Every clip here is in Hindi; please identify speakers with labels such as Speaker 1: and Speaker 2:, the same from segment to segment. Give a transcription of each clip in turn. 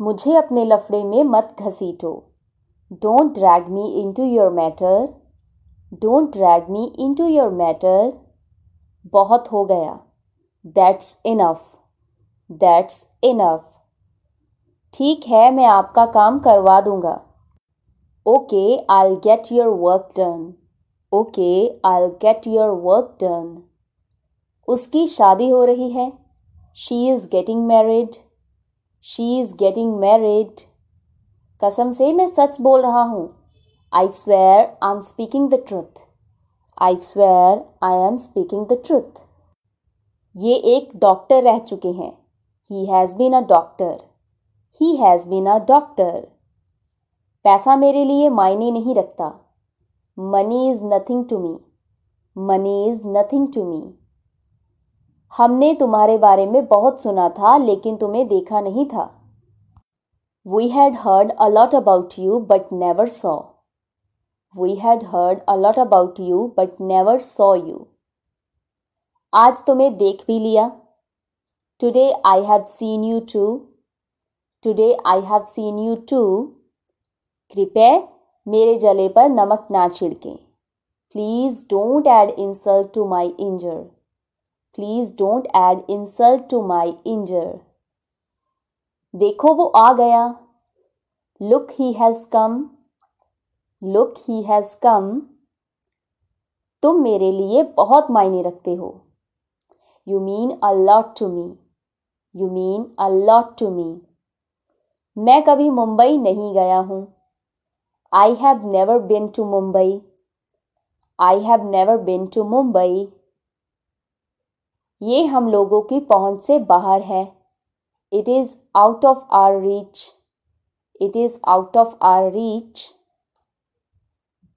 Speaker 1: मुझे अपने लफड़े में मत घसीटो don't drag me into your matter don't drag me into your matter बहुत हो गया दैट्स इनफ दैट्स इनफ ठीक है मैं आपका काम करवा दूंगा okay I get your work done okay I get your work done उसकी शादी हो रही है she is getting married she is getting married कसम से मैं सच बोल रहा हूँ I swear I am speaking the truth I swear I am speaking the truth ये एक डॉक्टर रह चुके हैं he has been a doctor he has been a doctor पैसा मेरे लिए मायने नहीं रखता money is nothing to me money is nothing to me हमने तुम्हारे बारे में बहुत सुना था लेकिन तुम्हें देखा नहीं था we had heard a lot about you but never saw we had heard a lot about you but never saw you आज तुम्हें देख भी लिया today I have seen you too today I have seen you too कृपया मेरे जले पर नमक ना छिड़के please don't add insult to my injury please don't add insult to my injury देखो वो आ गया look he has come look he has come तुम मेरे लिए बहुत मायने रखते हो you mean a lot to me you mean a lot to me मैं कभी मुंबई नहीं गया हूँ I have never been to Mumbai I have never been to Mumbai ये हम लोगों की पहुंच से बाहर है it is out of our reach it is out of our reach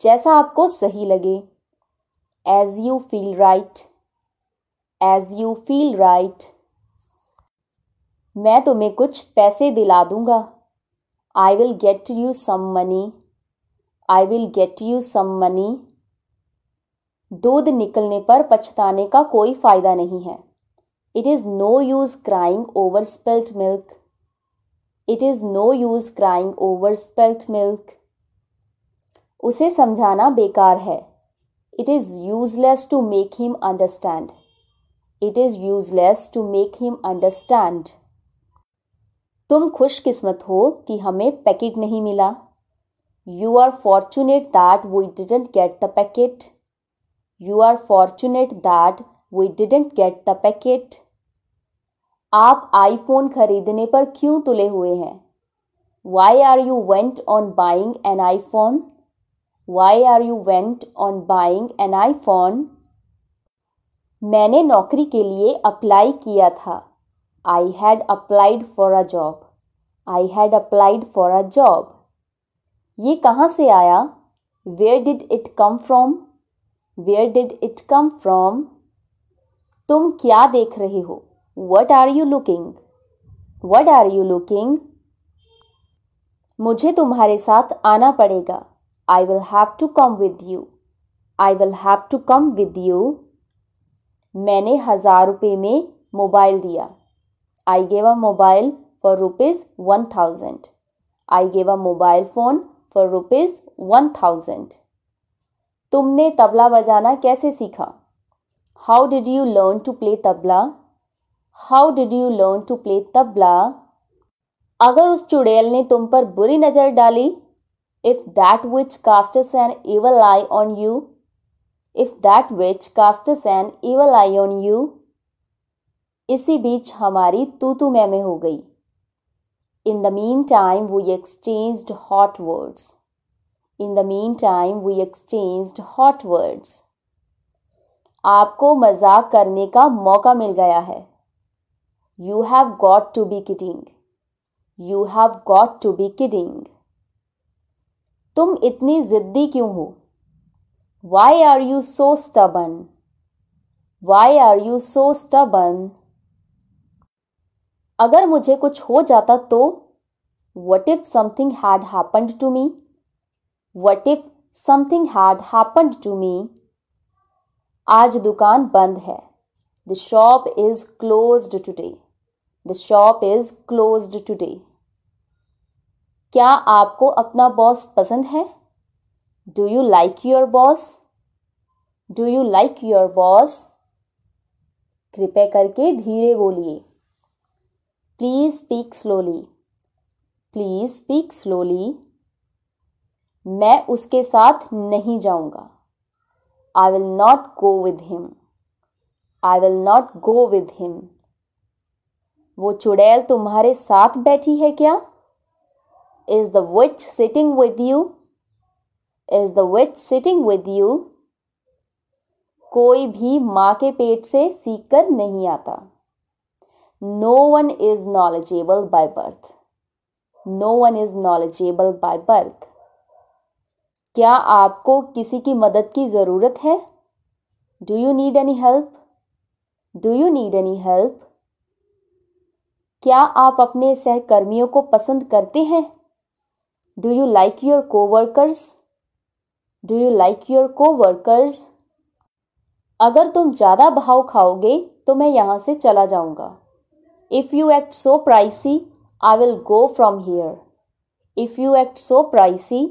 Speaker 1: जैसा आपको सही लगे as you feel right as you feel right मैं तुम्हें कुछ पैसे दिला दूंगा I will get you some money I will get you some money दूध निकलने पर पछताने का कोई फायदा नहीं है it is no use crying over spelt milk it is no use crying over spelt milk उसे समझाना बेकार है it is useless to make him understand it is useless to make him understand तुम खुशकिस्मत हो कि हमें पैकेट नहीं मिला you are fortunate that we didn't get the packet You are fortunate that we didn't get the packet. आप आईफोन खरीदने पर क्यों तुले हुए हैं Why are you went on buying an iPhone? Why are you went on buying an iPhone? मैंने नौकरी के लिए अप्लाई किया था I had applied for a job I had applied for a job ये कहाँ से आया where did it come from where did it come from तुम क्या देख रहे हो what are you looking what are you looking मुझे तुम्हारे साथ आना पड़ेगा I will have to come with you I will have to come with you मैंने हज़ार रुपये में मोबाइल दिया I gave a mobile for rupees one thousand I gave a mobile phone for rupees one thousand तुमने तबला बजाना कैसे सीखा how did you learn to play tabla how did you learn to play tabla अगर उस चुड़ैल ने तुम पर बुरी नज़र डाली if that witch casts an evil eye on you if that witch casts an evil eye on you इसी बीच हमारी तू तू मैं में हो गई इन the mean time we exchanged hot words in the mean time we exchange hot words आपको मजाक करने का मौका मिल गया है you have got to be kidding you have got to be kidding तुम इतनी जिद्दी क्यों हो why are you so stubborn why are you so stubborn अगर मुझे कुछ हो जाता तो what if something had happened to me what if something had happened to मी आज दुकान बंद है the shop is closed today the shop is closed today क्या आपको अपना बॉस पसंद है do you like your boss do you like your boss कृपया करके धीरे बोलिए please speak slowly please speak slowly मैं उसके साथ नहीं जाऊंगा I will not go with him I will not go with him वो चुड़ैल तुम्हारे साथ बैठी है क्या is the witch sitting with you is the witch sitting with you कोई भी माँ के पेट से सीख कर नहीं आता no one is knowledgeable by birth no one is knowledgeable by birth क्या आपको किसी की मदद की ज़रूरत है do you need any help do you need any help क्या आप अपने सहकर्मियों को पसंद करते हैं do you like your workers do you like your workers अगर तुम ज़्यादा भाव खाओगे तो मैं यहाँ से चला जाऊँगा if you act so pricey I will go from here if you act so pricey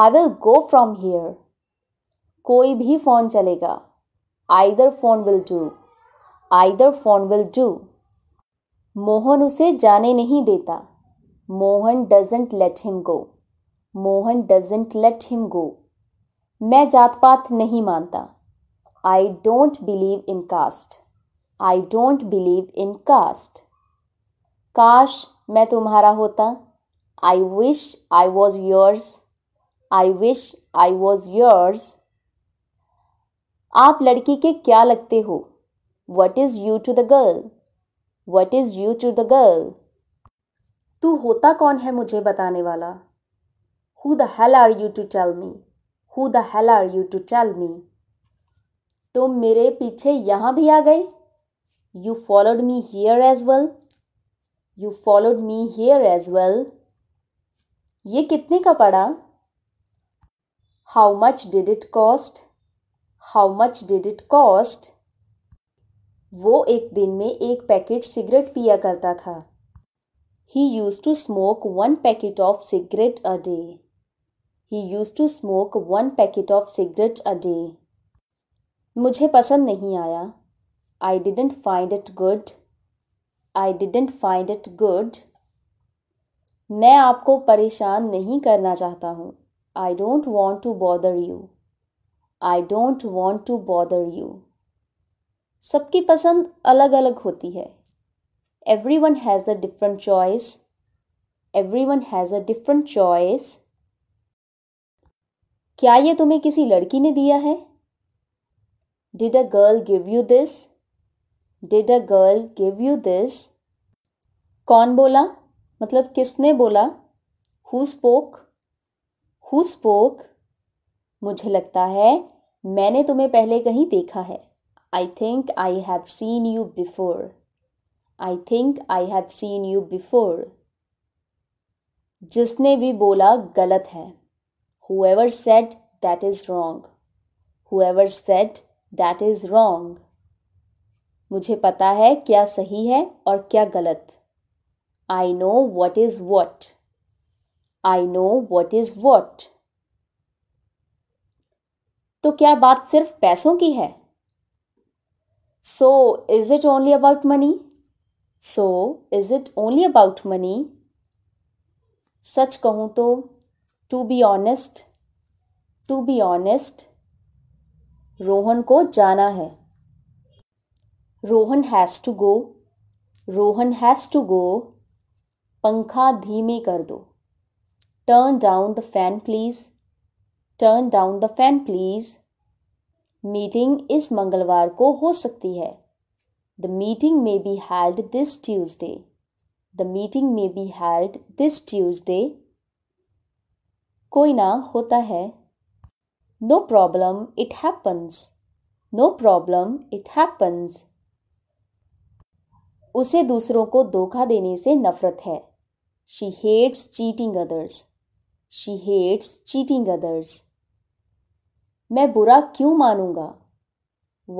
Speaker 1: I will go from here कोई भी फ़ोन चलेगा either phone will do either phone will do Mohan उसे जाने नहीं देता Mohan doesn't let him go Mohan doesn't let him go मैं जात पात नहीं मानता I don't believe in caste I don't believe in caste काश मैं तुम्हारा होता आई wish I was yours I wish I was yours आप लड़की के क्या लगते हो what is you to the girl what is you to the girl तू होता कौन है मुझे बताने वाला who the hell are you to tell me who the hell are you to tell me तुम मेरे पीछे यहां भी आ गए you followed me here as well you followed me here as well ये कितने का पड़ा How much did it cost? How much did it cost? वो एक दिन में एक पैकेट सिगरेट पिया करता था he used to smoke one packet of cigarette a day he used to smoke one packet of cigarette a day मुझे पसंद नहीं आया I didn't find it good I didn't find it good मैं आपको परेशान नहीं करना चाहता हूँ I don't want to bother you I don't want to bother you सबकी पसंद अलग अलग होती है every one has a different choice every one has a different choice क्या ये तुम्हें किसी लड़की ने दिया है did a girl give you this did a girl give you this कौन बोला मतलब किसने बोला हु स्पोक हु स्पोक मुझे लगता है मैंने तुम्हें पहले कहीं देखा है I think I have seen you before I think I have seen you before जिसने भी बोला गलत है whoever said that is wrong ever said that is wrong मुझे पता है क्या सही है और क्या गलत I know what is what I know what is what तो क्या बात सिर्फ पैसों की है so is it only about money so is it only about money सच कहूं तो to be honest to be honest Rohan को जाना है Rohan has to go Rohan has to go पंखा धीमे कर दो Turn down the fan, please. Turn down the fan, please. Meeting इस मंगलवार को हो सकती है the meeting may be held this Tuesday the meeting may be held this Tuesday कोई ना होता है no problem it happens no problem it happens उसे दूसरों को धोखा देने से नफरत है she hates cheating others she hates cheating others मैं बुरा क्यों मानूंगा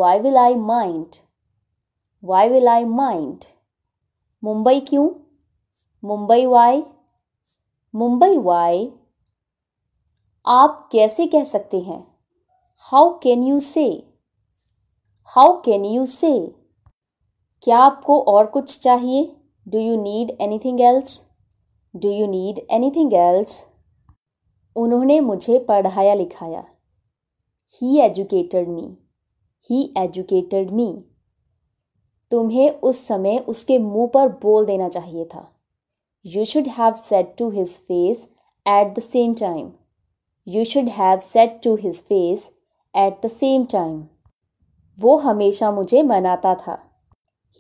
Speaker 1: why will I mind why will I mind Mumbai क्यों मुंबई वाई मुंबई वाई आप कैसे कह सकते हैं how can you say how can you say क्या आपको और कुछ चाहिए do you need anything else do you need anything else उन्होंने मुझे पढ़ाया लिखाया ही एजुकेटेड मी ही एजुकेटेड मी तुम्हें उस समय उसके मुंह पर बोल देना चाहिए था you should have said to his face at the same time you should have said to his face at the same time वो हमेशा मुझे मनाता था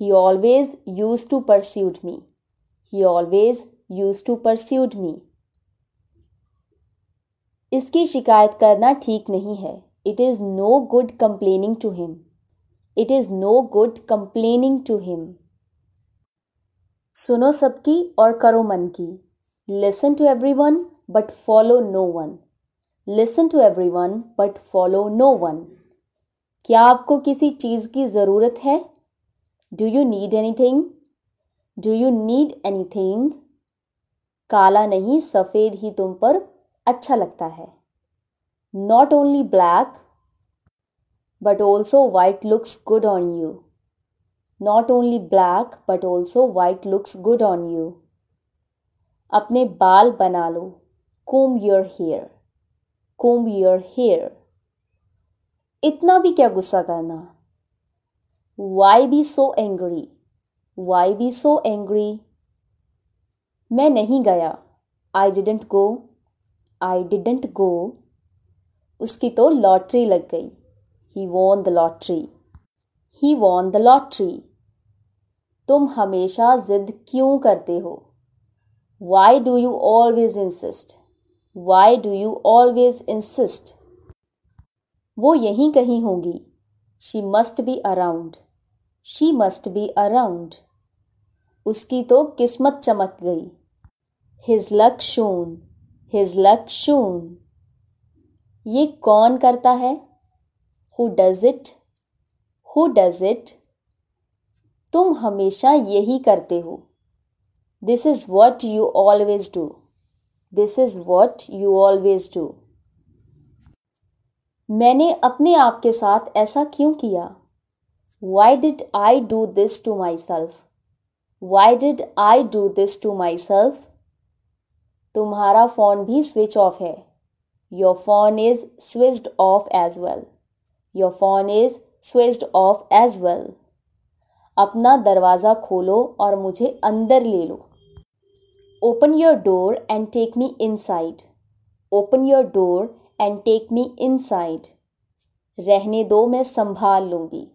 Speaker 1: he always used to persuade me he always used to persuade me इसकी शिकायत करना ठीक नहीं है it is no good complaining to him it is no good complaining to him सुनो सबकी और करो मन की listen to everyone but follow no one listen to everyone but follow no one क्या आपको किसी चीज़ की ज़रूरत है do you need anything do you need anything काला नहीं सफ़ेद ही तुम पर अच्छा लगता है not only black but also white looks good on you not only black but also white looks good on you अपने बाल बना लो comb your hair comb your hair इतना भी क्या गुस्सा करना why be so angry why be so angry मैं नहीं गया I didn't go I didn't go उसकी तो लॉटरी लग गई he won the lottery he won the lottery तुम हमेशा जिद क्यों करते हो why do you always insist why do you always insist वो यहीं कहीं होंगी she must be around she must be around उसकी तो किस्मत चमक गई his luck shone his luck shone ये कौन करता है who does it who does it तुम हमेशा यही करते हो this is what you always do this is what you always do मैंने अपने आप के साथ ऐसा क्यों किया why did I do this to myself why did I do this to myself तुम्हारा फ़ोन भी स्विच ऑफ है your phone is switched off as well your phone is switched off as well अपना दरवाज़ा खोलो और मुझे अंदर ले लो open your door and take me inside open your door and take me inside रहने दो मैं संभाल लूँगी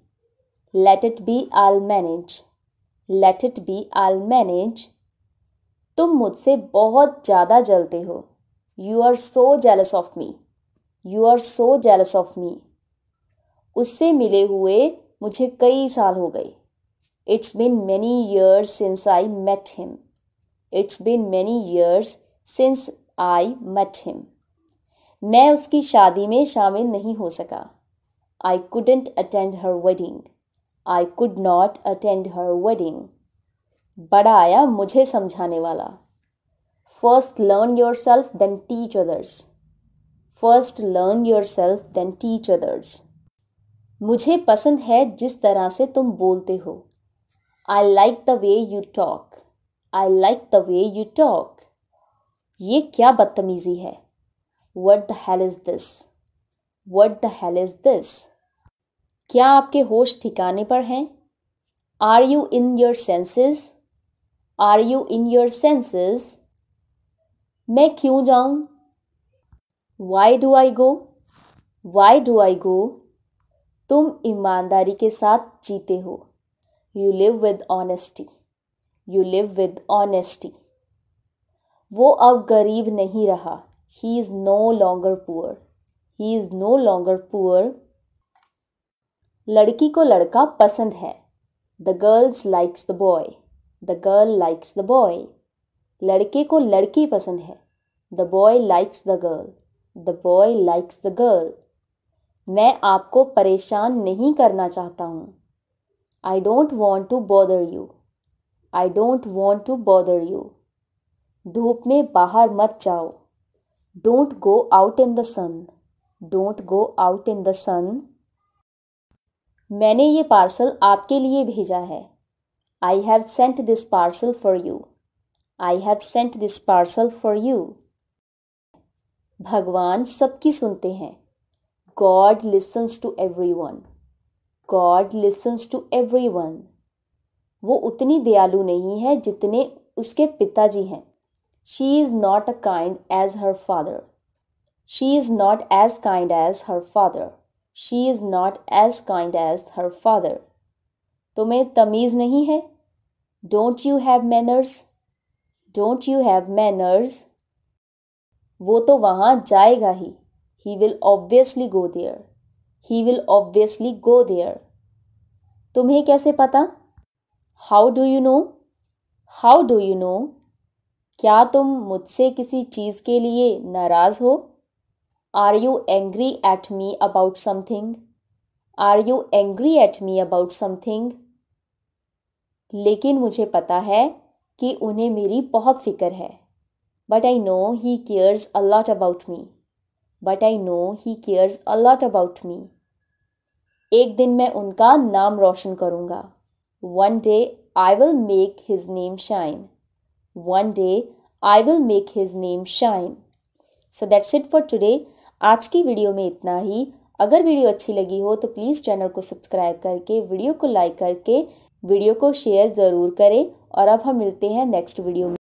Speaker 1: let it be I'll manage let it be I'll manage तुम मुझसे बहुत ज़्यादा जलते हो you are so jealous of me you are so jealous of me उससे मिले हुए मुझे कई साल हो गए it's been many years since I met him it's been many years since I met him मैं उसकी शादी में शामिल नहीं हो सका I couldn't attend her wedding I could not attend her wedding बड़ा आया मुझे समझाने वाला first learn yourself then teach others first learn yourself then teach others मुझे पसंद है जिस तरह से तुम बोलते हो I like the way you talk I like the way you talk ये क्या बदतमीज़ी है what the hell is this what the hell is this क्या आपके होश ठिकाने पर हैं are you in your senses are you in your senses मैं क्यों जाऊं why do I go why do I go तुम ईमानदारी के साथ जीते हो you live with honesty you live with honesty वो अब गरीब नहीं रहा he is no longer poor he is no longer poor लड़की को लड़का पसंद है the girls likes the boy the girl likes the boy लड़के को लड़की पसंद है the boy likes the girl the boy likes the girl मैं आपको परेशान नहीं करना चाहता हूँ I don't want to bother you I don't want to bother you धूप में बाहर मत जाओ don't go out in the sun don't go out in the sun मैंने ये पार्सल आपके लिए भेजा है I have sent this parcel for you. I have sent this parcel for you. Bhagwan sabki sunte hain. God listens to everyone. God listens to everyone. वो उतनी दयालु नहीं है जितने उसके पिताजी हैं She is not a kind as her father. She is not as kind as her father. She is not as kind as her father. तुम्हें तमीज़ नहीं है don't you have manners don't you have manners वो तो वहाँ जाएगा ही he will obviously go there he will obviously go there तुम्हें कैसे पता how do you know how do you know क्या तुम मुझसे किसी चीज़ के लिए नाराज़ हो are you angry at me about something are you angry at me about something लेकिन मुझे पता है कि उन्हें मेरी बहुत फ़िक्र है but I know he cares a lot lot about me but I know he cares a lot about me एक दिन मैं उनका नाम रोशन करूँगा one day I will make his name shine one day I will make his name shine so that's it for today आज की वीडियो में इतना ही अगर वीडियो अच्छी लगी हो तो प्लीज़ चैनल को सब्सक्राइब करके वीडियो को लाइक करके वीडियो को शेयर ज़रूर करें और अब हम मिलते हैं नेक्स्ट वीडियो में